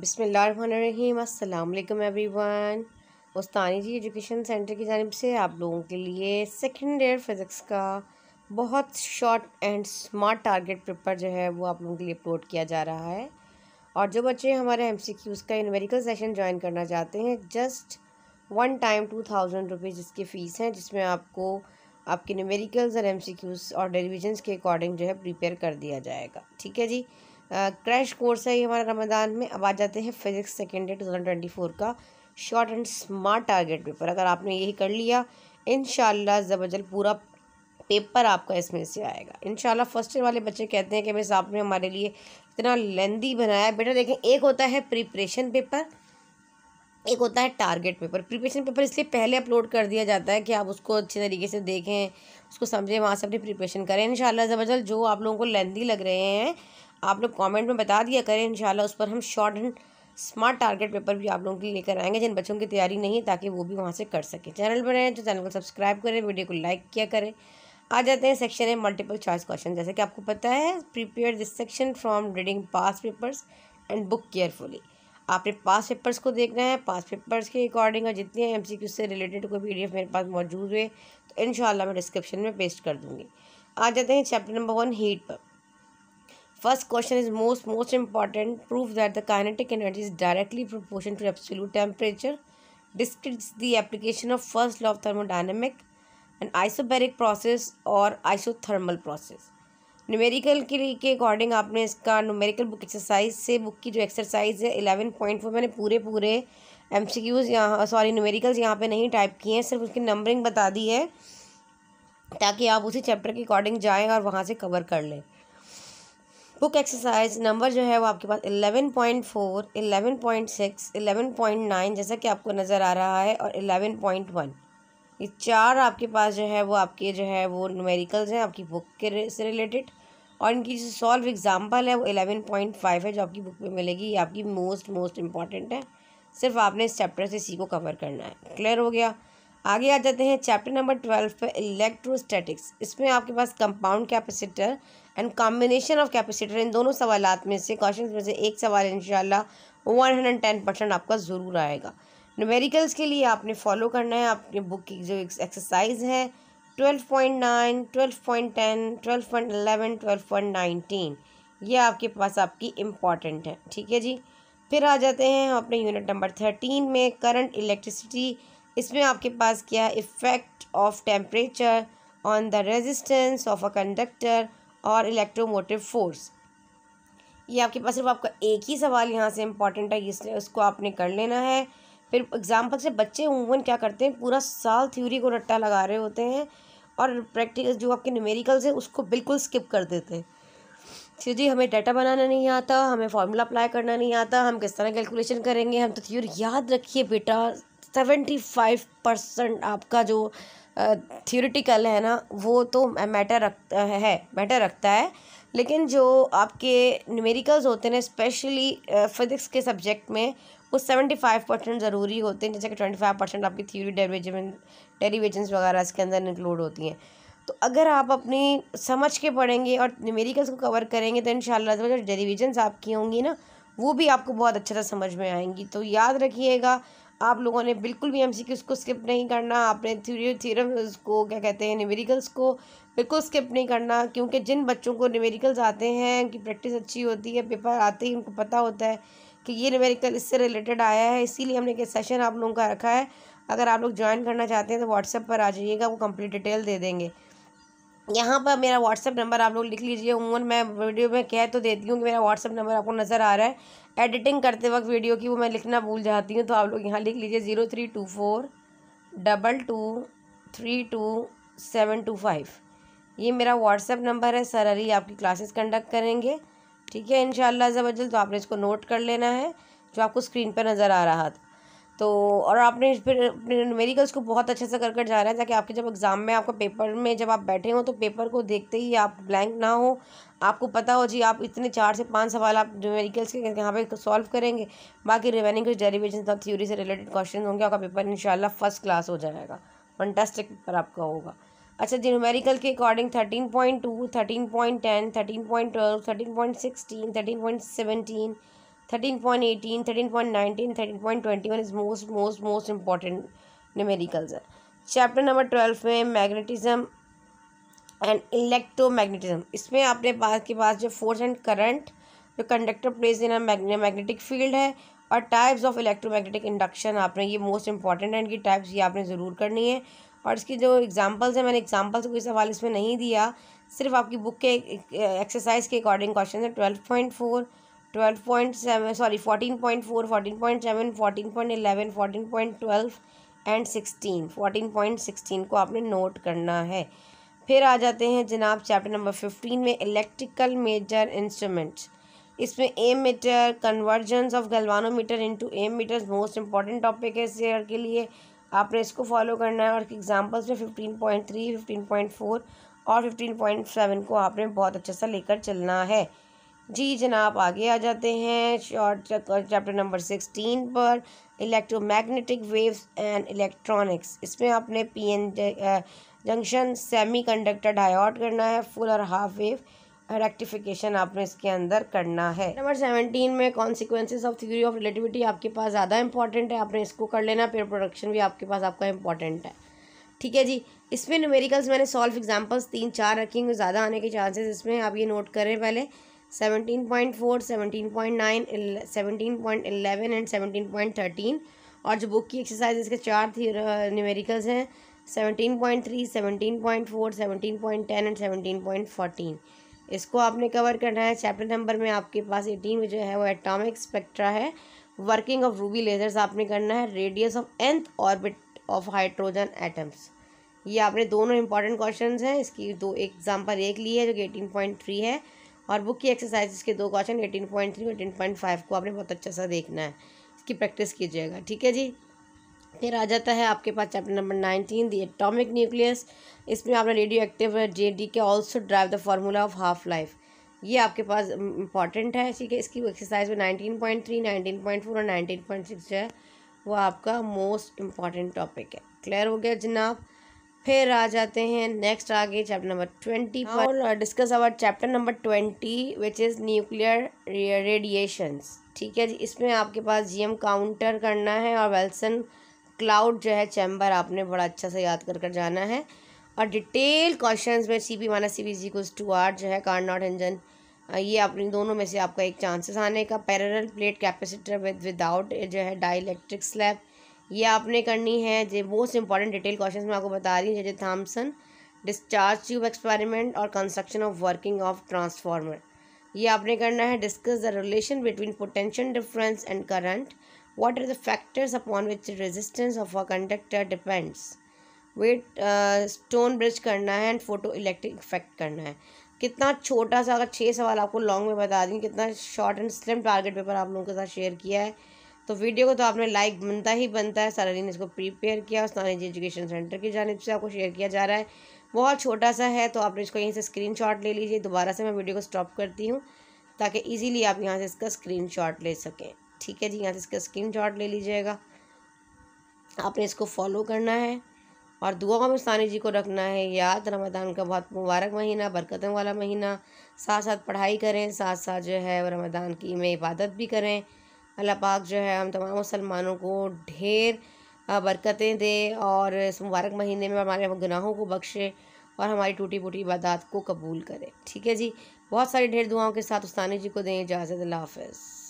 बिसमीम अल्लाम everyone Ustani ji education centre की जानब से आप लोगों के लिए सेकेंड ईयर फिज़िक्स का बहुत short and smart target paper जो है वो आप लोगों के लिए अपलोड किया जा रहा है और जो बच्चे हमारे एम सी क्यूज़ का यूनिवेरिकल सेशन ज्वाइन करना चाहते हैं just one time two thousand rupees इसकी फ़ीस हैं जिसमें आपको आपके न्यूमेरिकल्स और एम सी क्यूज़ और डिविजन्स के अकॉर्डिंग जो है प्रिपेयर कर दिया जाएगा ठीक है जी क्रैश कोर्स है ये हमारा रमदान में अब आ जाते हैं physics second year two thousand twenty four का short and smart target paper अगर आपने यही कर लिया इन जबरजल पूरा पेपर आपका इसमें से आएगा इन फर्स्ट ईयर वाले बच्चे कहते हैं कि मिस आपने हमारे लिए इतना लेंदी बनाया बेटा देखें एक होता है प्रिपरेशन पेपर एक होता है टारगेट पेपर प्रिपरेशन पेपर इसलिए पहले अपलोड कर दिया जाता है कि आप उसको अच्छे तरीके से देखें उसको समझें वहाँ से अपनी प्रिपरेशन करें इन ज़बरदस्त जो आप लोगों को लेंदी लग रहे हैं आप लोग कमेंट में बता दिया करें इंशाल्लाह उस पर हम short and smart target paper भी आप लोगों के लिए लेकर आएंगे जिन बच्चों की तैयारी नहीं है ताकि वो भी वहाँ से कर सकें चैनल पर रहें तो चैनल को सब्सक्राइब करें वीडियो को लाइक किया करें आ जाते हैं सेक्शन है मल्टीपल चॉइस क्वेश्चन जैसे कि आपको पता है prepare this section from reading past papers and book carefully आपने पास पेपर्स को देखना है पास पेपर्स के अकॉर्डिंग और जितने एम सी क्यू से रिलेटेड कोई पी मेरे पास मौजूद हुए तो इन मैं डिस्क्रिप्शन में पेस्ट कर दूँगी आ जाते हैं चैप्टर नंबर वन हीट पर first question is most most important proof that the kinetic energy is directly proportion to absolute temperature describes the application of first law of thermodynamic and isobaric process और isothermal process numerical के according आपने इसका numerical book exercise से book की जो exercise है eleven point four मैंने पूरे पूरे एम सी क्यूज यहाँ सॉरी न्यूमेरिकल्स यहाँ पर नहीं टाइप किए हैं सिर्फ उसकी नंबरिंग बता दी है ताकि आप उसी चैप्टर के अकॉर्डिंग जाएँ और वहाँ से कवर कर लें बुक एक्सरसाइज नंबर जो है वो आपके पास eleven point four eleven point six eleven point nine जैसा कि आपको नज़र आ रहा है और इलेवन पॉइंट वन ये चार आपके पास जो है वो आपके जो है वो न्यूमेरिकल्स हैं आपकी बुक के से रिलेटेड और इनकी जो सॉल्व एग्ज़ाम्पल है वो एलेवन पॉइंट फाइव है जो आपकी बुक में मिलेगी ये आपकी मोस्ट मोस्ट इम्पॉर्टेंट है सिर्फ आपने इस चैप्टर से इसी को कवर करना है क्लियर हो गया आगे आ जाते हैं चैप्टर नंबर ट्वेल्व पे इलेक्ट्रोस्टैटिक्स इसमें आपके पास compound capacitor and combination of capacitor इन दोनों सवाल में से क्वेश्चन में से एक सवाल इन शाला वन हंड्रेड टेन परसेंट आपका ज़रूर आएगा न्यूमेरिकल्स के लिए आपने फॉलो करना है आपके बुक की जो एक्सरसाइज है twelve point nine twelve point ten twelve point eleven twelve point nineteen ये आपके पास आपकी इम्पॉर्टेंट है ठीक है जी फिर आ जाते हैं हम अपने यूनिट नंबर थर्टीन में करंट इलेक्ट्रिसिटी इसमें आपके पास क्या है effect of temperature on the resistance of a conductor और इलेक्ट्रोमोटिव फोर्स ये आपके पास सिर्फ आपका एक ही सवाल यहाँ से इम्पॉर्टेंट है इसलिए उसको आपने कर लेना है फिर एग्ज़ाम्पल से बच्चे उमूमन क्या करते हैं पूरा साल थ्योरी को रट्टा लगा रहे होते हैं और प्रैक्टिकल जो आपके न्यूमेरिकल्स हैं उसको बिल्कुल स्किप कर देते हैं तो जी हमें डाटा बनाना नहीं आता हमें फार्मूला अप्लाई करना नहीं आता हम किस तरह कैलकुलेशन करेंगे हम तो थ्योरी याद रखिए बेटा सेवेंटी फाइव परसेंट आपका जो थियोरिटिकल है ना वो तो मैटर रखता है मैटर रखता है लेकिन जो आपके न्यूमेरिकल्स होते हैं स्पेशली फिजिक्स के सब्जेक्ट में वो सेवेंटी फाइव परसेंट ज़रूरी होते हैं जैसे कि ट्वेंटी फाइव परसेंट आपकी थ्योरी डेरिवेजन डेरिवेजन्स वगैरह इसके अंदर इंक्लूड होती हैं तो अगर आप अपनी समझ के पढ़ेंगे और न्यूमेरिकल्स को कवर करेंगे तो इन जो डेरिवेजन्स आपकी होंगी ना वो भी आपको बहुत अच्छे से समझ में आएंगी तो याद रखिएगा आप लोगों ने बिल्कुल भी एम सी को स्किप नहीं करना आपने थ्योरी थीरम को क्या कहते हैं न्यूमेरिकल्स को बिल्कुल स्किप नहीं करना क्योंकि जिन बच्चों को न्यूमेरिकल्स आते हैं उनकी प्रैक्टिस अच्छी होती है पेपर आते ही उनको पता होता है कि ये न्यूमेरिकल इससे रिलेटेड आया है इसीलिए हमने एक सेशन आप लोगों का रखा है अगर आप लोग ज्वाइन करना चाहते हैं तो व्हाट्सएप पर आ जाइएगा वो कम्प्लीट डिटेल दे देंगे यहाँ पर मेरा व्हाट्सअप नंबर आप लोग लिख लीजिए उमूमन मैं वीडियो में कह तो देती हूँ कि मेरा व्हाट्सअप नंबर आपको नज़र आ रहा है एडिटिंग करते वक्त वीडियो की वो मैं लिखना भूल जाती हूँ तो आप लोग यहाँ लिख लीजिए zero three two four double two three two seven two five ये मेरा व्हाट्सअप नंबर है सर अली आपकी क्लासेस कंडक्ट करेंगे ठीक है इन शाला तो आपने इसको नोट कर लेना है जो आपको स्क्रीन पर नज़र आ रहा था तो और आपने फिर अपने न्यूमेरिकल्स को बहुत अच्छे से कर कर जाना है ताकि आपके जब एग्ज़ाम में आपका पेपर में जब आप बैठे हो तो पेपर को देखते ही आप ब्लैंक ना हो आपको पता हो जी आप इतने चार से पांच सवाल आप मेरिकल्स के यहाँ पे सॉल्व करेंगे बाकी रिमेनिंग कुछ और थ्योरी से रिलेटेड क्वेश्चन होंगे आपका पेपर इन फर्स्ट क्लास हो जाएगा फंटेस्टिक पेपर आपका होगा अच्छा जी न्यूमेरिकल के according thirteen point two thirteen point ten thirteen point twelve thirteen point sixteen thirteen point seventeen thirteen point eighteen thirteen point nineteen thirteen point twenty one is most most most important numericals है chapter number twelve में magnetism and electro magnetism इसमें आपने पास के पास जो force and current जो conductor place in magnetic field है और टाइप्स ऑफ इलेक्ट्रोमैग्नेटिक इंडक्शन आपने ये मोस्ट इंपॉर्टेंट है इनकी टाइप्स ये आपने ज़रूर करनी है और इसकी जो एग्जांपल्स हैं मैंने एग्जांपल्स कोई सवाल इसमें नहीं दिया सिर्फ आपकी बुक के एक्सरसाइज के अकॉर्डिंग क्वेश्चन है twelve point four twelve point seven sorry fourteen point four fourteen point seven fourteen point eleven fourteen point twelve and sixteen fourteen point sixteen को आपने नोट करना है फिर आ जाते हैं जनाब चैप्टर नंबर फिफ्टीन में इलेक्ट्रिकल मेजर इंस्ट्रूमेंट्स इसमें ammeter conversion of galvanometer into ammeter most important topic है इस ईयर के लिए आपने इसको फॉलो करना है और एग्जाम्पल्स में fifteen point three fifteen point four और फिफ्टीन पॉइंट सेवन को आपने बहुत अच्छे से लेकर चलना है जी जनाब आगे आ जाते हैं शॉर्ट चैप्टर नंबर सिक्सटीन पर इलेक्ट्रोमैग्नेटिक वेव्स एंड इलेक्ट्रॉनिक्स इसमें आपने P N junction semiconductor diode करना है फुल और हाफ वेव रेक्टिफिकेशन आपने इसके अंदर करना है नंबर सेवनटीन में consequences of theory of relativity आपके पास ज़्यादा इंपॉर्टेंट है आपने इसको कर लेना पेयर प्रोडक्शन भी आपके पास आपका इंपॉर्टेंट है ठीक है जी इसमें न्यूमेरिकल्स मैंने सॉल्व एग्जांपल्स तीन चार रखेंगे ज़्यादा आने के चांसेस इसमें आप ये नोट करें पहले seventeen point four seventeen point nine seventeen point eleven and seventeen point thirteen और जो बुक की एक्सरसाइज इसके चार थी न्यूमेरिकल्स हैं seventeen point three seventeen point four seventeen point ten and seventeen point fourteen इसको आपने कवर करना है चैप्टर नंबर में आपके पास एटीन जो है वो एटॉमिक स्पेक्ट्रा है वर्किंग ऑफ रूबी लेजर्स आपने करना है radius of nth orbit of hydrogen atoms ये आपने दोनों इंपॉर्टेंट क्वेश्चन हैं इसकी दो एग्जाम्पल एक ली है जो कि एटीन पॉइंट थ्री है और बुक की एक्सरसाइज के दो question eighteen point three eighteen point five को आपने बहुत अच्छा सा देखना है इसकी प्रैक्टिस कीजिएगा ठीक है जी फिर आ जाता है आपके पास chapter number nineteen the atomic nucleus इसमें आपने रेडियो एक्टिव जे decay also derive the formula of half life ये आपके पास इंपॉर्टेंट है ठीक है इसकी एक्सरसाइज में nineteen point three nineteen point four और नाइनटीन पॉइंट सिक्स जो है वो आपका मोस्ट इम्पॉर्टेंट टॉपिक है क्लियर हो गया जनाब फिर आ जाते हैं नेक्स्ट आगे चैप्टर नंबर ट्वेंटी पर discuss our chapter number twenty which is nuclear radiations ठीक है जी इसमें आपके पास जीएम काउंटर करना है और वेल्सन क्लाउड जो है चैम्बर आपने बड़ा अच्छा से याद कर कर जाना है और डिटेल क्वेश्चन में सी पी माना सी पी जी कुछ टू आर जो है कार नॉट इंजन ये अपनी दोनों में से आपका एक चांसेस आने का parallel plate capacitor with without जो है डाई स्लैब ये आपने करनी है जो मोस्ट इंपॉर्टेंट डिटेल क्वेश्चन मैं आपको बता रही हूँ जैसे थाम्सन डिस्चार्ज ट्यूब एक्सपेरिमेंट और construction of working of transformer ये आपने करना है discuss the relation between potential difference and current what are the factors upon which resistance of a conductor depends Wheatstone bridge करना है and photo electric effect करना है कितना छोटा सा अगर छः सवाल आपको लॉन्ग में बता दें कितना short and slim target paper आप लोगों के साथ शेयर किया है तो वीडियो को तो आपने लाइक बनता ही बनता है सारा दिन इसको प्रिपेयर किया जी एजुकेशन सेंटर की जानब से आपको शेयर किया जा रहा है बहुत छोटा सा है तो आपने इसको यहीं से स्क्रीन ले लीजिए दोबारा से मैं वीडियो को स्टॉप करती हूँ ताकि ईजिली आप यहाँ से इसका स्क्रीन ले सकें ठीक है जी यहाँ से इसका स्क्रीन ले लीजिएगा आपने इसको फॉलो करना है और दुआ में सानी जी को रखना है याद रमदान का बहुत मुबारक महीना बरकतों वाला महीना साथ साथ पढ़ाई करें साथ साथ जो है रमदान की में इबादत भी करें अल्लाह पाक जो है हम तमाम मुसलमानों को ढेर बरकतें दे और इस मुबारक महीने में हमारे गुनाहों को बख्शे और हमारी टूटी फूटी इबादत को कबूल करें ठीक है जी बहुत सारी ढेर दुआओं के साथ उस्तानी जी को दें इजाज़त अल्लाह हाफ़